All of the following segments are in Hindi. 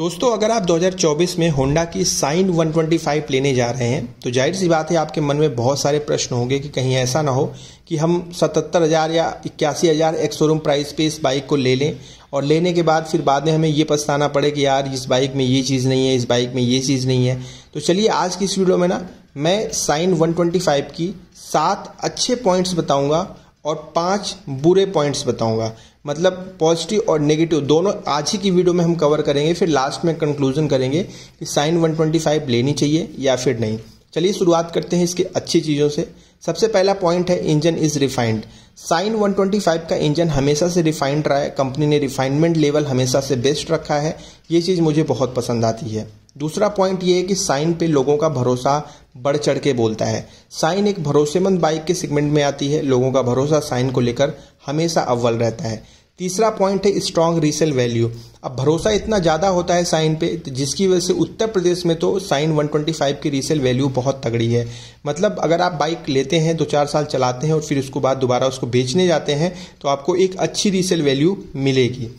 दोस्तों अगर आप 2024 में होंडा की साइन 125 लेने जा रहे हैं तो जाहिर सी बात है आपके मन में बहुत सारे प्रश्न होंगे कि कहीं ऐसा ना हो कि हम 77,000 या इक्यासी हज़ार एक्स शोरूम प्राइस पे इस बाइक को ले लें और लेने के बाद फिर बाद में हमें ये पछताना पड़े कि यार इस बाइक में ये चीज़ नहीं है इस बाइक में ये चीज़ नहीं है तो चलिए आज की इस वीडियो में ना मैं साइन वन की सात अच्छे पॉइंट्स बताऊँगा और पाँच बुरे पॉइंट्स बताऊँगा मतलब पॉजिटिव और नेगेटिव दोनों आज ही की वीडियो में हम कवर करेंगे फिर लास्ट में कंक्लूजन करेंगे कि साइन 125 लेनी चाहिए या फिर नहीं चलिए शुरुआत करते हैं इसके अच्छी चीज़ों से सबसे पहला पॉइंट है इंजन इज रिफाइंड साइन 125 का इंजन हमेशा से रिफाइंड रहा है कंपनी ने रिफाइनमेंट लेवल हमेशा से बेस्ट रखा है ये चीज़ मुझे बहुत पसंद आती है दूसरा पॉइंट ये है कि साइन पे लोगों का भरोसा बढ़ चढ़ के बोलता है साइन एक भरोसेमंद बाइक के सेगमेंट में आती है लोगों का भरोसा साइन को लेकर हमेशा अव्वल रहता है तीसरा पॉइंट है स्ट्रांग रीसेल वैल्यू अब भरोसा इतना ज़्यादा होता है साइन पे तो जिसकी वजह से उत्तर प्रदेश में तो साइन 125 की रीसेल वैल्यू बहुत तगड़ी है मतलब अगर आप बाइक लेते हैं दो चार साल चलाते हैं और फिर उसको बाद दोबारा उसको बेचने जाते हैं तो आपको एक अच्छी रीसेल वैल्यू मिलेगी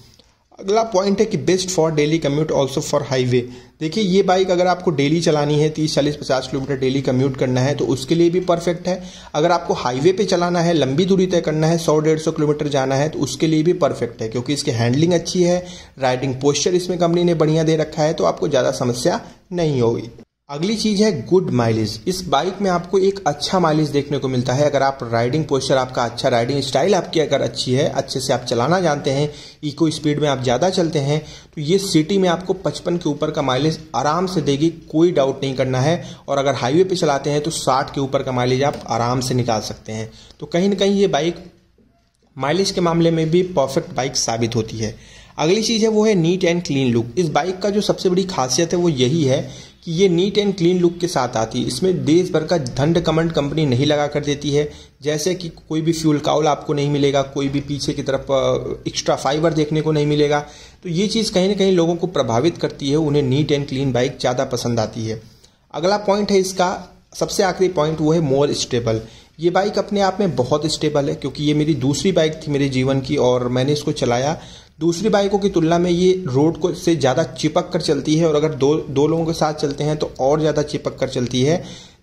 अगला पॉइंट है कि best for daily commute also for highway देखिए ये बाइक अगर आपको डेली चलानी है तीस चालीस पचास किलोमीटर डेली कम्यूट करना है तो उसके लिए भी परफेक्ट है अगर आपको हाईवे पे चलाना है लंबी दूरी तय करना है सौ डेढ़ सौ किलोमीटर जाना है तो उसके लिए भी परफेक्ट है क्योंकि इसकी हैंडलिंग अच्छी है राइडिंग पोस्चर इसमें कंपनी ने बढ़िया दे रखा है तो आपको ज़्यादा समस्या नहीं होगी अगली चीज है गुड माइलेज इस बाइक में आपको एक अच्छा माइलेज देखने को मिलता है अगर आप राइडिंग पोस्चर आपका अच्छा राइडिंग स्टाइल आपकी अगर अच्छी है अच्छे से आप चलाना जानते हैं इको स्पीड में आप ज़्यादा चलते हैं तो ये सिटी में आपको 55 के ऊपर का माइलेज आराम से देगी कोई डाउट नहीं करना है और अगर हाईवे पर चलाते हैं तो साठ के ऊपर का माइलेज आप आराम से निकाल सकते हैं तो कहीं ना कहीं ये बाइक माइलेज के मामले में भी परफेक्ट बाइक साबित होती है अगली चीज़ है वो है नीट एंड क्लीन लुक इस बाइक का जो सबसे बड़ी खासियत है वो यही है कि ये नीट एंड क्लीन लुक के साथ आती है इसमें देश भर का धंड कमंड कंपनी नहीं लगा कर देती है जैसे कि कोई भी फ्यूल काउल आपको नहीं मिलेगा कोई भी पीछे की तरफ एक्स्ट्रा फाइबर देखने को नहीं मिलेगा तो ये चीज़ कहीं ना कहीं लोगों को प्रभावित करती है उन्हें नीट एंड क्लीन बाइक ज़्यादा पसंद आती है अगला पॉइंट है इसका सबसे आखिरी पॉइंट वो है मोर स्टेबल ये बाइक अपने आप में बहुत स्टेबल है क्योंकि ये मेरी दूसरी बाइक थी मेरे जीवन की और मैंने इसको चलाया दूसरी बाइकों की तुलना में ये रोड को से ज़्यादा चिपक कर चलती है और अगर दो दो लोगों के साथ चलते हैं तो और ज़्यादा चिपक कर चलती है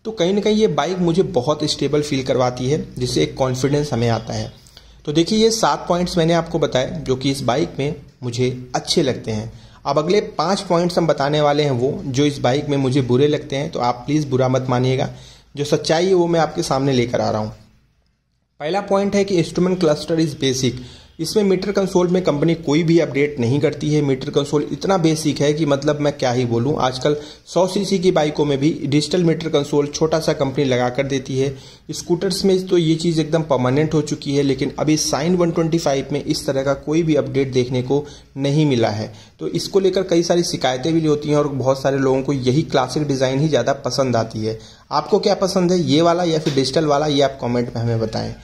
तो कहीं ना कहीं ये बाइक मुझे बहुत स्टेबल फील करवाती है जिससे एक कॉन्फिडेंस हमें आता है तो देखिए ये सात पॉइंट्स मैंने आपको बताए जो कि इस बाइक में मुझे अच्छे लगते हैं अब अगले पाँच पॉइंट्स हम बताने वाले हैं वो जो इस बाइक में मुझे बुरे लगते हैं तो आप प्लीज़ बुरा मत मानिएगा जो सच्चाई है वो मैं आपके सामने लेकर आ रहा हूँ पहला पॉइंट है कि इंस्ट्रूमेंट क्लस्टर इज़ बेसिक इसमें मीटर कंसोल में कंपनी कोई भी अपडेट नहीं करती है मीटर कंसोल इतना बेसिक है कि मतलब मैं क्या ही बोलूँ आजकल 100 सीसी की बाइकों में भी डिजिटल मीटर कंसोल छोटा सा कंपनी लगा कर देती है स्कूटर्स में तो ये चीज़ एकदम परमानेंट हो चुकी है लेकिन अभी साइन 125 में इस तरह का कोई भी अपडेट देखने को नहीं मिला है तो इसको लेकर कई सारी शिकायतें भी होती हैं और बहुत सारे लोगों को यही क्लासिक डिज़ाइन ही ज़्यादा पसंद आती है आपको क्या पसंद है ये वाला या फिर डिजिटल वाला ये आप कॉमेंट में हमें बताएँ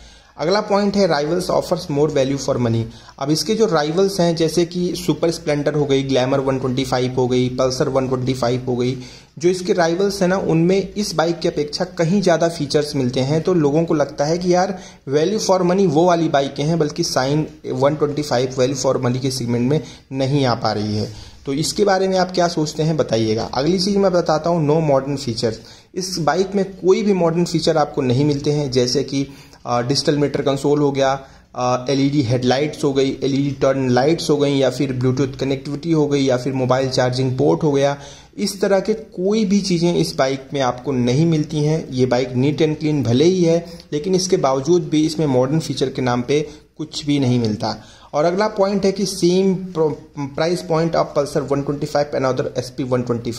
अगला पॉइंट है rivals offers more value for money अब इसके जो राइवल्स हैं जैसे कि सुपर स्प्लेंडर हो गई ग्लैमर 125 हो गई पल्सर 125 हो गई जो इसके राइवल्स हैं ना उनमें इस बाइक की अपेक्षा कहीं ज़्यादा फीचर्स मिलते हैं तो लोगों को लगता है कि यार वैल्यू फॉर मनी वो वाली बाइकें हैं बल्कि साइन वन वैल्यू फॉर मनी के सीगमेंट में नहीं आ पा रही है तो इसके बारे में आप क्या सोचते हैं बताइएगा अगली चीज़ मैं बताता हूँ नो मॉडर्न फीचर्स इस बाइक में कोई भी मॉडर्न फीचर आपको नहीं मिलते हैं जैसे कि डिजिटल मीटर कंसोल हो गया एलईडी हेडलाइट्स हो गई एलईडी टर्न लाइट्स हो गई या फिर ब्लूटूथ कनेक्टिविटी हो गई या फिर मोबाइल चार्जिंग पोर्ट हो गया इस तरह के कोई भी चीज़ें इस बाइक में आपको नहीं मिलती हैं ये बाइक नीट एंड क्लीन भले ही है लेकिन इसके बावजूद भी इसमें मॉडर्न फीचर के नाम पे कुछ भी नहीं मिलता और अगला पॉइंट है कि same price point of Pulsar 125 and other S P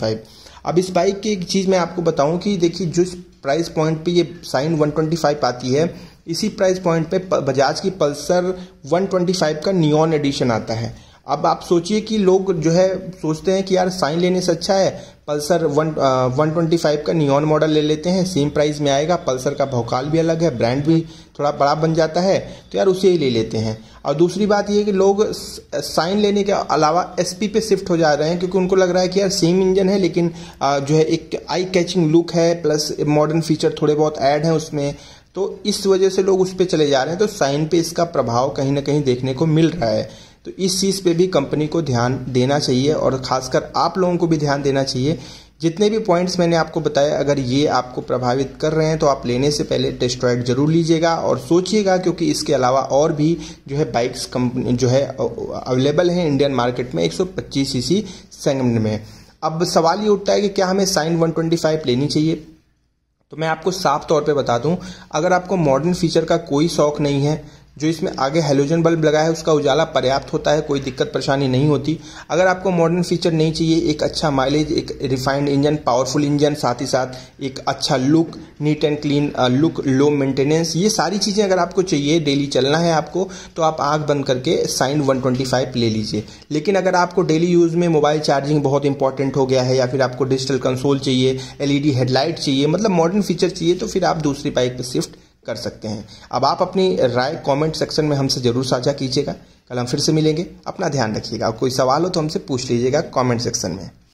अब इस बाइक की एक चीज़ मैं आपको बताऊं कि देखिए जिस प्राइस पॉइंट पे ये साइन 125 आती है इसी प्राइस पॉइंट पे बजाज की पल्सर 125 का नियॉन एडिशन आता है अब आप सोचिए कि लोग जो है सोचते हैं कि यार साइन लेने से अच्छा है Pulsar one one twenty five का नियॉन मॉडल ले लेते हैं सेम प्राइस में आएगा पल्सर का भौकाल भी अलग है ब्रांड भी थोड़ा बड़ा बन जाता है तो यार उसे ही ले लेते हैं और दूसरी बात यह कि लोग साइन लेने के अलावा एसपी पे शिफ्ट हो जा रहे हैं क्योंकि उनको लग रहा है कि यार सेम इंजन है लेकिन जो है एक आई कैचिंग लुक है प्लस मॉडर्न फीचर थोड़े बहुत ऐड हैं उसमें तो इस वजह से लोग उस पर चले जा रहे हैं तो साइन पे इसका प्रभाव कहीं ना कहीं देखने को मिल रहा है तो इस चीज़ पे भी कंपनी को ध्यान देना चाहिए और खासकर आप लोगों को भी ध्यान देना चाहिए जितने भी पॉइंट्स मैंने आपको बताए अगर ये आपको प्रभावित कर रहे हैं तो आप लेने से पहले टेस्ट्रॉइड जरूर लीजिएगा और सोचिएगा क्योंकि इसके अलावा और भी जो है बाइक्स कंपनी जो है अवेलेबल हैं इंडियन मार्केट में एक सौ सेगमेंट में अब सवाल ये उठता है कि क्या हमें साइन 125 लेनी चाहिए तो मैं आपको साफ तौर पे बता दूं अगर आपको मॉडर्न फीचर का कोई शौक नहीं है जो इसमें आगे हेलोजन बल्ब लगा है उसका उजाला पर्याप्त होता है कोई दिक्कत परेशानी नहीं होती अगर आपको मॉडर्न फीचर नहीं चाहिए एक अच्छा माइलेज एक रिफाइंड इंजन पावरफुल इंजन साथ ही साथ एक अच्छा look neat and clean look low maintenance ये सारी चीज़ें अगर आपको चाहिए डेली चलना है आपको तो आप आँख बंद करके साइन वन ले लीजिए लेकिन अगर आपको डेली यूज़ में मोबाइल चार्जिंग बहुत इंपॉर्टेंट हो गया है या फिर आपको डिजिटल कंसोल चाहिए एलईडी हेडलाइट चाहिए मतलब मॉडर्न फीचर चाहिए तो फिर आप दूसरी बाइक पर शिफ्ट कर सकते हैं अब आप अपनी राय कमेंट सेक्शन में हमसे ज़रूर साझा कीजिएगा कल हम फिर से मिलेंगे अपना ध्यान रखिएगा और कोई सवाल हो तो हमसे पूछ लीजिएगा कमेंट सेक्शन में